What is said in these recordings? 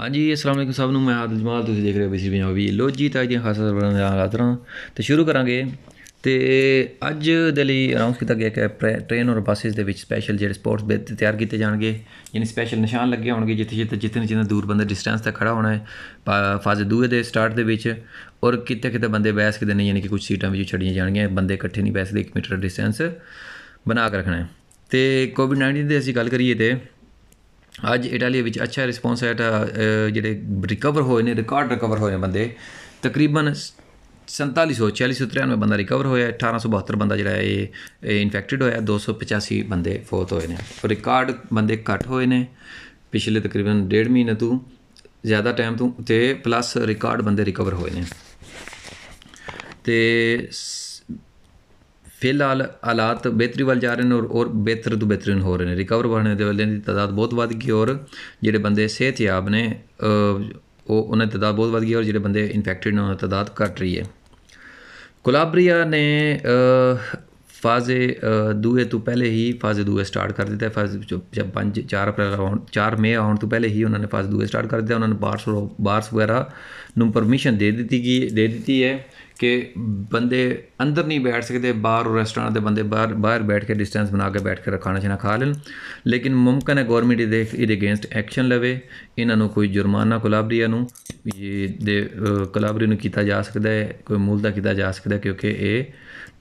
ਹਾਂਜੀ ਅਸਲਾਮ ਅਲੈਕੁਮ ਸਭ ਨੂੰ ਮੈਂ ਆਦਲ ਜਮਾਲ ਤੁਸੀਂ ਦੇਖ ਰਹੇ ਹੋ ਬੀਸੀ ਪੰਜਾਬੀ ਲੋ ਜੀ ਤਾਂ ਦੀਆਂ ਖਾਸ ਖਬਰਾਂ ਦੇ ਹਾਲਾਤਾਂ ਤੇ ਸ਼ੁਰੂ ਕਰਾਂਗੇ ਤੇ ਅੱਜ ਦੇ ਲਈ ਅਨਾਉਂਸ ਕੀਤਾ ਗਿਆ ਕਿ ਟ੍ਰੇਨ ਔਰ ਬੱਸਿਸ ਦੇ ਵਿੱਚ ਸਪੈਸ਼ਲ ਜਿਹੜੇ ਸਪੋਰਟਸ ਬੈਚ ਤਿਆਰ ਕੀਤੇ ਜਾਣਗੇ ਯਾਨੀ ਸਪੈਸ਼ਲ ਨਿਸ਼ਾਨ ਲੱਗੇ ਹੋਣਗੇ ਜਿੱਥੇ ਜਿੱਥੇ ਜਿੰਨੇ ਜਿੰਨੇ ਦੂਰ ਬੰਦਾ ਡਿਸਟੈਂਸ ਤੱਕ ਖੜਾ ਹੋਣਾ ਹੈ ਫਾਜ਼ ਦੂਏ ਦੇ ਸਟਾਰਟ ਦੇ ਵਿੱਚ ਔਰ ਕਿਤੇ ਕਿਤੇ ਬੰਦੇ ਬੈਸ ਸਕਦੇ ਨੇ ਯਾਨੀ ਕਿ ਕੁਝ ਸੀਟਾਂ ਵਿੱਚ ਛੱਡੀਆਂ ਜਾਣਗੀਆਂ ਬੰਦੇ ਇਕੱਠੇ ਨਹੀਂ ਬੈਸ ਦੇ 1 ਮੀਟਰ ਡਿਸਟੈਂਸ ਬਣਾ ਕੇ ਰੱਖਣਾ ਹੈ ਤੇ ਕੋਵਿਡ-19 ਦੇ ਅਸੀਂ ਗੱਲ ਕਰੀਏ ਤੇ ਅੱਜ ਇਟਾਲੀ ਵਿੱਚ ਅੱਛਾ ਰਿਸਪੌਂਸ ਹੈ ਜਿਹੜੇ ਰਿਕਵਰ ਹੋਏ ਨੇ ਰਿਕਾਰਡ ਰਿਕਵਰ ਹੋਏ ਨੇ ਬੰਦੇ ਤਕਰੀਬਨ 4700 ਬੰਦਾ ਰਿਕਵਰ ਹੋਇਆ 1872 ਬੰਦਾ ਜਿਹੜਾ ਇਹ ਇਨਫੈਕਟਡ ਹੋਇਆ 285 ਬੰਦੇ ਫੋਤ ਹੋਏ ਨੇ ਰਿਕਾਰਡ ਬੰਦੇ ਘਟ ਹੋਏ ਨੇ ਪਿਛਲੇ ਤਕਰੀਬਨ ਡੇਢ ਮਹੀਨੇ ਤੋਂ ਜ਼ਿਆਦਾ ਟਾਈਮ ਤੋਂ ਤੇ ਪਲੱਸ ਰਿਕਾਰਡ ਬੰਦੇ ਰਿਕਵਰ ਹੋਏ ਨੇ ਤੇ ਫਿਲਹਾਲ ਹਾਲਾਤ ਬਿਹਤਰੀ ਵੱਲ ਜਾ ਰਹੇ ਨੇ ਔਰ ਔਰ ਬਿਹਤਰ ਤੋਂ ਬਿਹਤਰ ਹੋ ਰਹੇ ਨੇ ਰਿਕਵਰ ਹੋਣ ਦੇ ਵਾਲਿਆਂ ਦੀ ਤਦਾਦ ਬਹੁਤ ਵੱਧ ਗਈ ਔਰ ਜਿਹੜੇ ਬੰਦੇ ਸਿਹਤਯਾਬ ਨੇ ਉਹ ਉਹਨਾਂ ਦੀ ਤਦਾਦ ਬਹੁਤ ਵੱਧ ਗਈ ਔਰ ਜਿਹੜੇ ਬੰਦੇ ਇਨਫੈਕਟਡ ਨੇ ਉਹਨਾਂ ਦੀ ਤਦਾਦ ਘਟ ਰਹੀ ਹੈ ਕੋਲਾਬਰੀਆ ਨੇ ਫਾਜ਼ੇ ਦੂਏ ਤੋਂ ਪਹਿਲੇ ਹੀ ਫਾਜ਼ੇ ਦੂਏ ਸਟਾਰਟ ਕਰ ਦਿੱਤਾ ਫਾਜ਼ੇ ਜਬ 5 4 ਅਪ੍ਰੈਲ ਆਉਣ 4 ਮਈ ਆਉਣ ਤੋਂ ਪਹਿਲੇ ਹੀ ਉਹਨਾਂ ਨੇ ਫਾਜ਼ੇ ਦੂਏ ਸਟਾਰਟ ਕਰ ਦਿੱਤਾ ਉਹਨਾਂ ਨੇ ਬਾਰਸ ਬਾਰਸ ਵਗੈਰਾ ਨੂੰ ਪਰਮਿਸ਼ਨ ਦੇ ਦਿੱਤੀ ਗਈ ਦੇ ਦਿੱਤੀ ਹੈ ਕਿ ਬੰਦੇ ਅੰਦਰ ਨਹੀਂ ਬੈਠ ਸਕਦੇ ਬਾਹਰ ਰੈਸਟੋਰੈਂਟ ਦੇ ਬੰਦੇ ਬਾਹਰ ਬਾਹਰ ਬੈਠ ਕੇ ਡਿਸਟੈਂਸ ਬਣਾ ਕੇ ਬੈਠ ਕੇ ਖਾਣਾ ਚਾਹਣਾ ਖਾ ਲੈਣ ਲੇਕਿਨ ਮਮਕਨ ਹੈ ਗਵਰਨਮੈਂਟ ਇਹਦੇ ਇਹਦੇ ਅਗੇਂਸਟ ਐਕਸ਼ਨ ਲਵੇ ਇਹਨਾਂ ਨੂੰ ਕੋਈ ਜੁਰਮਾਨਾ ਕੋਲਾਬਰੀਆ ਨੂੰ ਇਹ ਦੇ ਕੋਲਾਬਰੀ ਨੂੰ ਕੀਤਾ ਜਾ ਸਕਦਾ ਹੈ ਕੋਈ ਮੂਲਦਾ ਕੀਤਾ ਜਾ ਸਕਦਾ ਕਿਉਂਕਿ ਇਹ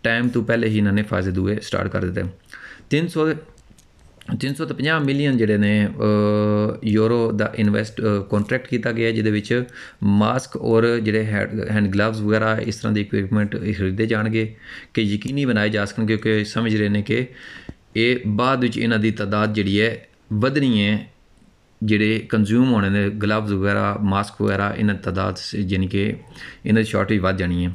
ਟਾਈਮ ਤੋਂ ਪਹਿਲੇ ਹੀ ਇਹਨਾਂ ਨੇ ਫਾਜ਼ੇ ਦੂਏ ਸਟਾਰਟ ਕਰ ਦਿੱਤੇ 300 350 ਮਿਲੀਅਨ ਜਿਹੜੇ ਨੇ ਯੂਰੋ ਦਾ ਇਨਵੈਸਟ ਕੰਟਰੈਕਟ ਕੀਤਾ ਗਿਆ ਜਿਹਦੇ ਵਿੱਚ ਮਾਸਕ ਔਰ ਜਿਹੜੇ ਹੈਂਡ ਗਲਵਸ ਵਗੈਰਾ ਇਸ ਤਰ੍ਹਾਂ ਦੇ ਇਕਵਿਪਮੈਂਟ ਖਰੀਦੇ ਜਾਣਗੇ ਕਿ ਯਕੀਨੀ ਬਣਾਏ ਜਾ ਸਕਣ ਕਿਉਂਕਿ ਸਮਝ ਰਹੇ ਨੇ ਕਿ ਇਹ ਬਾਅਦ ਵਿੱਚ ਇਹਨਾਂ ਦੀ ਤਦਾਦ ਜਿਹੜੀ ਹੈ ਵਧਣੀ ਹੈ ਜਿਹੜੇ ਕੰਜ਼ਿਊਮ ਹੋਣੇ ਨੇ ਗਲਵਸ ਵਗੈਰਾ ਮਾਸਕ ਵਗੈਰਾ ਇਹਨਾਂ ਤਦਾਦ ਯਾਨੀ ਕਿ ਇਹਨਾਂ ਦੀ ਸ਼ਾਰਟੇਜ ਵੱਧ ਜਾਣੀ ਹੈ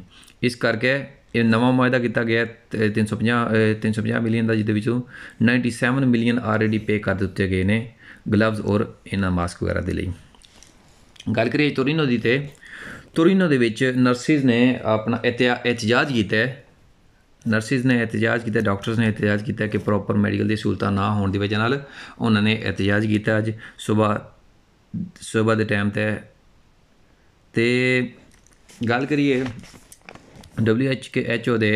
ਇਸ ਕਰਕੇ ਇਹ ਨਵਾਂ ਵਾਅਦਾ ਕੀਤਾ ਗਿਆ 350 350 ਮਿਲੀਅਨ ਦਾ ਜਿਹਦੇ ਵਿੱਚੋਂ 97 ਮਿਲੀਅਨ ਆਲਰੇਡੀ ਪੇ ਕਰ ਦਿੱਤੇ ਗਏ ਨੇ ਗਲਵਜ਼ ਔਰ ਇਹਨਾਂ ਮਾਸਕ ਵਗੈਰਾ ਦੇ ਲਈ ਗੱਲ ਕਰੀਏ ਟੋਰੀਨੋ ਦੀ ਤੇ ਟੋਰੀਨੋ ਦੇ ਵਿੱਚ ਨਰਸਿਸ ਨੇ ਆਪਣਾ ਇਤਿਹਾਜ ਕੀਤਾ ਨਰਸਿਸ ਨੇ ਇਤਿਹਾਜ ਕੀਤਾ ਡਾਕਟਰਸ ਨੇ ਇਤਿਹਾਜ ਕੀਤਾ ਕਿ ਪ੍ਰੋਪਰ ਮੈਡੀਕਲ ਦੀ ਸਹੂਲਤਾਂ ਨਾ ਹੋਣ ਦੀ ਵਜ੍ਹਾ ਨਾਲ ਉਹਨਾਂ ਨੇ ਇਤਿਹਾਜ ਕੀਤਾ ਅੱਜ ਸਵੇਰ ਸਵੇਰ ਦੇ ਟਾਈਮ ਤੇ ਤੇ ਗੱਲ ਕਰੀਏ ਡਬਲਯੂ ਐਚ ਕੇ ਐਚ ਦੇ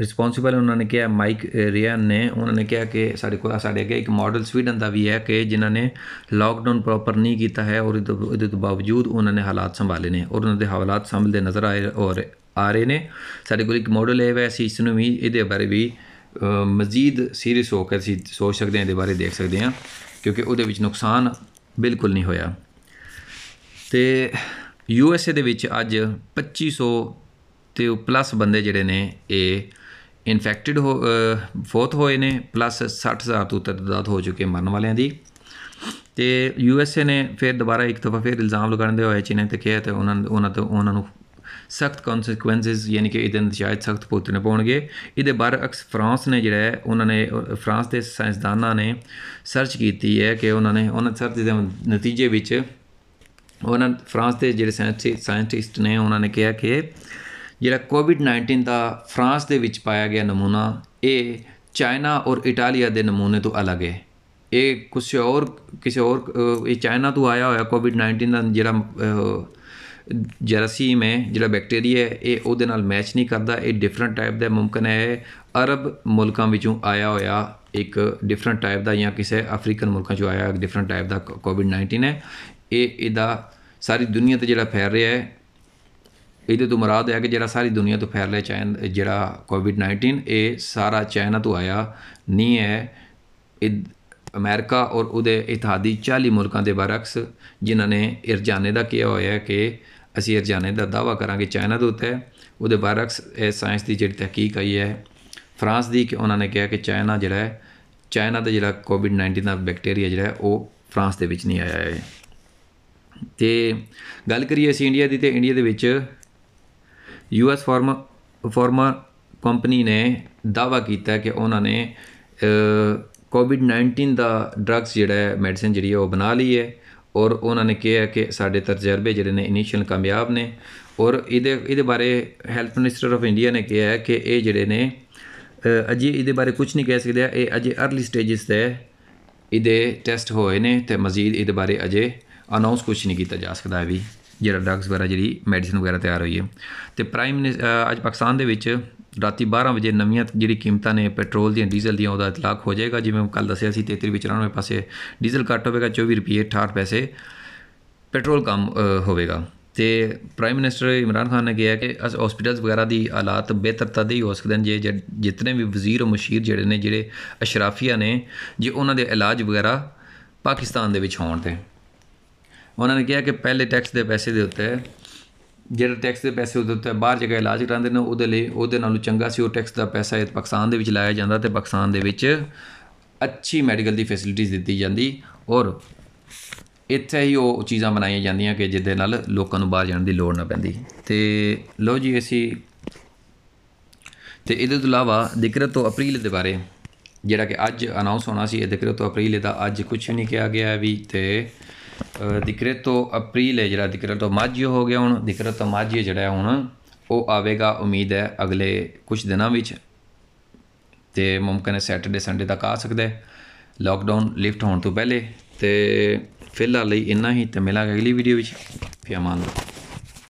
ਰਿਸਪੌਂਸੀਬਲ ਉਹਨਾਂ ਨੇ ਕਿਹਾ ਮਾਈਕ ਰਿਆਨ ਨੇ ਉਹਨਾਂ ਨੇ ਕਿਹਾ ਕਿ ਸਾਡੇ ਕੋਲ ਸਾਡੇ ਅੱਗੇ ਇੱਕ ਮਾਡਲ ਸਵੀਡਨ ਦਾ ਵੀ ਹੈ ਕਿ ਜਿਨ੍ਹਾਂ ਨੇ ਲਾਕਡਾਊਨ ਪ੍ਰੋਪਰ ਨਹੀਂ ਕੀਤਾ ਹੈ ਔਰ ਇਹਦੇ ਤੋਂ ਬਾਵਜੂਦ ਉਹਨਾਂ ਨੇ ਹਾਲਾਤ ਸੰਭਾਲੇ ਨੇ ਔਰ ਉਹਨਾਂ ਦੇ ਹਾਲਾਤ ਸੰਭਲਦੇ ਨਜ਼ਰ ਆਏ ਔਰ ਆ ਰਹੇ ਨੇ ਸਾਡੇ ਕੋਲ ਇੱਕ ਮਾਡਲ ਹੈ ਵੈਸੇ ਇਸ ਨੂੰ ਵੀ ਇਹਦੇ ਬਾਰੇ ਵੀ ਮਜ਼ੀਦ ਸੀਰੀਅਸ ਹੋ ਕੇ ਅਸੀਂ ਸੋਚ ਸਕਦੇ ਹਾਂ ਇਹਦੇ ਬਾਰੇ ਦੇਖ ਸਕਦੇ ਹਾਂ ਕਿਉਂਕਿ ਉਹਦੇ ਵਿੱਚ ਨੁਕਸਾਨ ਬਿਲਕੁਲ ਨਹੀਂ ਹੋਇਆ ਤੇ ਯੂ ਐਸ ਏ ਦੇ ਵਿੱਚ ਅੱਜ 2500 ਤੇ ਪਲੱਸ ਬੰਦੇ ਜਿਹੜੇ ਨੇ ਇਹ ਇਨਫੈਕਟਡ ਹੋ ਫੋਤ ਹੋਏ ਨੇ ਪਲੱਸ 60000 ਤੋਂ ਉੱਤੇ ਤਦਾਦ ਹੋ ਚੁੱਕੇ ਮਰਨ ਵਾਲਿਆਂ ਦੀ ਤੇ ਯੂ ਐਸ ਏ ਨੇ ਫਿਰ ਦੁਬਾਰਾ ਇੱਕ ਦਫਾ ਫਿਰ ਇਲਜ਼ਾਮ ਲਗਾਉਂਦੇ ਹੋਏ ਚੀਨ ਤੇ ਕਿਹਾ ਤੇ ਉਹਨਾਂ ਉਹਨਾਂ ਤੋਂ ਉਹਨਾਂ ਨੂੰ ਸਖਤ ਕਨਸੀਕਵੈਂਸਿਸ ਯਾਨੀ ਕਿ ਇਹਦੇ ਨਜਾਇਜ਼ ਸਖਤ ਪੋਤਨੇ ਪਾਉਣਗੇ ਇਹਦੇ ਅਕਸ ਫਰਾਂਸ ਨੇ ਜਿਹੜਾ ਹੈ ਉਹਨਾਂ ਨੇ ਫਰਾਂਸ ਦੇ ਸਾਇੰਸਦਾਨਾਂ ਨੇ ਸਰਚ ਕੀਤੀ ਹੈ ਕਿ ਉਹਨਾਂ ਨੇ ਉਹਨਾਂ ਸਰਚ ਦੇ ਨਤੀਜੇ ਵਿੱਚ ਉਹਨਾਂ ਫਰਾਂਸ ਦੇ ਜਿਹੜੇ ਸਾਇੰਟਿਸਟ ਨੇ ਉਹਨਾਂ ਨੇ ਕਿਹਾ ਕਿ ਜਿਹੜਾ ਕੋਵਿਡ-19 ਦਾ ਫਰਾਂਸ ਦੇ ਵਿੱਚ ਪਾਇਆ ਗਿਆ ਨਮੂਨਾ ਇਹ ਚਾਈਨਾ ਔਰ ਇਟਾਲੀਆ ਦੇ ਨਮੂਨੇ ਤੋਂ ਅਲੱਗ ਹੈ ਇਹ ਕਿਸੇ ਹੋਰ ਕਿਸੇ ਹੋਰ ਇਹ ਚਾਈਨਾ ਤੋਂ ਆਇਆ ਹੋਇਆ ਕੋਵਿਡ-19 ਦਾ ਜਿਹੜਾ ਜਰਸੀਮ ਹੈ ਜਿਹੜਾ ਬੈਕਟੀਰੀਆ ਹੈ ਇਹ ਉਹਦੇ ਨਾਲ ਮੈਚ ਨਹੀਂ ਕਰਦਾ ਇਹ ਡਿਫਰੈਂਟ ਟਾਈਪ ਦਾ ਮਮਕਨ ਹੈ ਅਰਬ ਮੁਲਕਾਂ ਵਿੱਚੋਂ ਆਇਆ ਹੋਇਆ ਇੱਕ ਡਿਫਰੈਂਟ ਟਾਈਪ ਦਾ ਜਾਂ ਕਿਸੇ ਅਫਰੀਕਨ ਮੁਲਕਾਂ ਚੋਂ ਆਇਆ ਇੱਕ ਡਿਫਰੈਂਟ ਟਾਈਪ ਦਾ ਕੋਵਿਡ-19 ਹੈ ਇਹ ਇਹਦਾ ਸਾਰੀ ਦੁਨੀਆ ਤੇ ਜਿਹੜਾ ਫੈਲ ਰਿਹਾ ਹੈ ਇਹਦੇ ਤੋਂ ਮਰਾਦ ਹੈ ਕਿ ਜਿਹੜਾ ਸਾਰੀ ਦੁਨੀਆ ਤੋਂ ਫੈਲ ਰਿਹਾ ਚਾਈਨਾ ਜਿਹੜਾ ਕੋਵਿਡ-19 ਇਹ ਸਾਰਾ ਚਾਈਨਾ ਤੋਂ ਆਇਆ ਨਹੀਂ ਹੈ ਇਹ ਅਮਰੀਕਾ ਔਰ ਉਹਦੇ ਇਤਿਹਾਦੀ 40 ਮੁਲਕਾਂ ਦੇ ਬਰਕਸ ਜਿਨ੍ਹਾਂ ਨੇ ਇਰਜਾਨੇ ਦਾ ਕਿਹਾ ਹੋਇਆ ਹੈ ਕਿ ਅਸੀਂ ਇਰਜਾਨੇ ਦਾ ਦਾਵਾ ਕਰਾਂਗੇ ਚਾਈਨਾ ਦੇ ਉੱਤੇ ਉਹਦੇ ਬਰਕਸ ਇਹ ਸਾਇੰਸ ਦੀ ਜਿਹੜੀ ਤਹਿਕੀਕ ਆਈ ਹੈ ਫਰਾਂਸ ਦੀ ਕਿ ਉਹਨਾਂ ਨੇ ਕਿਹਾ ਕਿ ਚਾਈਨਾ ਜਿਹੜਾ ਹੈ ਚਾਈਨਾ ਦਾ ਜਿਹੜਾ ਕੋਵਿਡ-19 ਦਾ ਬੈਕਟੀਰੀਆ ਜਿਹੜਾ ਉਹ ਫਰਾਂਸ ਦੇ ਵਿੱਚ ਨਹੀਂ ਆਇਆ ਹੈ ਤੇ ਗੱਲ ਕਰੀਏ ਅਸੀਂ ਇੰਡੀਆ ਦੀ ਤੇ ਇੰਡੀਆ ਦੇ ਵਿੱਚ ਯੂਐਸ ਫਾਰਮਾ ਫਾਰਮਾ ਕੰਪਨੀ ਨੇ ਦਾਵਾ ਕੀਤਾ ਕਿ ਉਹਨਾਂ ਨੇ ਕੋਵਿਡ-19 ਦਾ ਡਰੱਗਸ ਜਿਹੜਾ ਹੈ ਮੈਡੀਸਿਨ ਜਿਹੜੀ ਹੈ ਉਹ ਬਣਾ ਲਈ ਹੈ ਔਰ ਉਹਨਾਂ ਨੇ ਕਿਹਾ ਕਿ ਸਾਡੇ ਤਜਰਬੇ ਜਿਹੜੇ ਨੇ ਇਨੀਸ਼ੀਅਲ ਕਾਮਯਾਬ ਨੇ ਔਰ ਇਹਦੇ ਇਹਦੇ ਬਾਰੇ ਹੈਲਥ ਮਿਨਿਸਟਰ ਆਫ ਇੰਡੀਆ ਨੇ ਕਿਹਾ ਹੈ ਕਿ ਇਹ ਜਿਹੜੇ ਨੇ ਅਜੇ ਇਹਦੇ ਬਾਰੇ ਕੁਝ ਨਹੀਂ ਕਹਿ ਸਕਦੇ ਇਹ ਅਜੇ अर्ਲੀ ਸਟੇਜਸ ਤੇ ਇਹਦੇ ਟੈਸਟ ਹੋਏ ਨੇ ਤੇ ਮਜ਼ੀਦ ਇਹਦੇ ਬਾਰੇ ਅਜੇ ਅਨਾਉਂਸ ਕੁਝ ਨਹੀਂ ਕੀਤਾ ਜਾ ਸਕਦਾ ਵੀ ਜਿਹੜਾ ਡਰੱਗਸ ਵਗੈਰਾ ਜਿਹੜੀ ਮੈਡੀਸਿਨ ਵਗੈਰਾ ਤਿਆਰ ਹੋਈ ਹੈ ਤੇ ਪ੍ਰਾਈਮ ਅੱਜ ਪਾਕਿਸਤਾਨ ਦੇ ਵਿੱਚ ਰਾਤੀ 12 ਵਜੇ ਨਵੀਆਂ ਜਿਹੜੀ ਕੀਮਤਾਂ ਨੇ ਪੈਟਰੋਲ ਦੀਆਂ ਡੀਜ਼ਲ ਦੀਆਂ ਉਹਦਾ ਇਤਲਾਕ ਹੋ ਜਾਏਗਾ ਜਿਵੇਂ ਕੱਲ ਦੱਸਿਆ ਸੀ 33 ਵਿੱਚ 94 ਪਾਸੇ ਡੀਜ਼ਲ ਘੱਟ ਹੋਵੇਗਾ 24 ਰੁਪਏ 68 ਪੈਸੇ ਪੈਟਰੋਲ ਕਮ ਹੋਵੇਗਾ ਤੇ ਪ੍ਰਾਈਮ ਮਿਨਿਸਟਰ ਇਮਰਾਨ ਖਾਨ ਨੇ ਕਿਹਾ ਕਿ ਅਸ ਹਸਪੀਟਲਸ ਵਗੈਰਾ ਦੀ ਹਾਲਾਤ ਬਿਹਤਰ ਦੇ ਹੀ ਹੋ ਸਕਦੇ ਨੇ ਜੇ ਜਿਤਨੇ ਵੀ ਵਜ਼ੀਰ ਤੇ ਮਸ਼ੀਰ ਜਿਹੜੇ ਨੇ ਜਿਹੜੇ ਅਸ਼ਰਾਫੀਆ ਨੇ ਜੇ ਉਹਨਾਂ ਦੇ ਇਲਾਜ ਵਗੈਰਾ ਪਾਕਿਸਤਾਨ ਦੇ ਵਿੱਚ ਹੋਣ ਤੇ ਉਹਨਾਂ ਨੇ ਕਿਹਾ ਕਿ ਪਹਿਲੇ ਟੈਕਸ ਦੇ ਪੈਸੇ ਦੇ ਉੱਤੇ ਜਿਹੜੇ ਟੈਕਸ ਦੇ ਪੈਸੇ ਉਹਦੇ ਉੱਤੇ ਬਾਹਰ ਜਗ੍ਹਾ ਇਲਾਜ ਕਰਾਉਂਦੇ ਨੇ ਉਹਦੇ ਲਈ ਉਹਦੇ ਨਾਲੋਂ ਚੰਗਾ ਸੀ ਉਹ ਟੈਕਸ ਦਾ ਪੈਸਾ ਇਹ ਪਾਕਿਸਤਾਨ ਦੇ ਵਿੱਚ ਲਾਇਆ ਜਾਂਦਾ ਤੇ ਪਾਕਿਸਤਾਨ ਦੇ ਵਿੱਚ ਅੱਛੀ ਮੈਡੀਕਲ ਦੀ ਫੈਸਿਲਿਟੀਜ਼ ਦਿੱਤੀ ਜਾਂਦੀ ਔਰ ਇੱਥੇ ਹੀ ਉਹ ਚੀਜ਼ਾਂ ਬਣਾਈਆਂ ਜਾਂਦੀਆਂ ਕਿ ਜਿੱਦੇ ਨਾਲ ਲੋਕਾਂ ਨੂੰ ਬਾਹਰ ਜਾਣ ਦੀ ਲੋੜ ਨਾ ਪੈਂਦੀ ਤੇ ਲੋ ਜੀ ਅਸੀਂ ਤੇ ਇਹਦੇ ਤੋਂ ਇਲਾਵਾ ਜ਼ਿਕਰ ਤੋਂ ਅਪ੍ਰੈਲ ਦੇ ਬਾਰੇ ਜਿਹੜਾ ਕਿ ਅੱਜ ਅਨਾਉਂਸ ਹੋਣਾ ਸੀ ਇਹ ਜ਼ਿਕਰ ਤੋਂ ਅਪ੍ਰੈਲ ਦਾ ਅੱਜ ਕੁਝ ਨਹੀਂ ਕਿਹਾ ਗਿਆ ਵੀ ਤੇ ਜ਼ਿਕਰ ਅਪ੍ਰੀਲ ਹੈ ਜਿਹੜਾ ਜ਼ਿਕਰ ਮਾਝੀ ਹੋ ਗਿਆ ਹੁਣ ਜ਼ਿਕਰ ਤੋਂ ਜਿਹੜਾ ਹੁਣ ਉਹ ਆਵੇਗਾ ਉਮੀਦ ਹੈ ਅਗਲੇ ਕੁਝ ਦਿਨਾਂ ਵਿੱਚ ਤੇ ਮਮਕਨ ਹੈ ਸੈਟਰਡੇ ਸੰਡੇ ਤੱਕ ਆ ਸਕਦਾ ਹੈ ਲਾਕਡਾਊਨ ਲਿਫਟ ਹੋਣ ਤੋਂ ਪਹਿਲੇ ਤੇ ਫਿਲਹਾਲ ਲਈ ਇੰਨਾ ਹੀ ਤੇ ਮਿਲਾਂਗੇ ਅਗਲੀ ਵੀਡੀਓ ਵਿੱਚ ਫਿਆਮਾਨ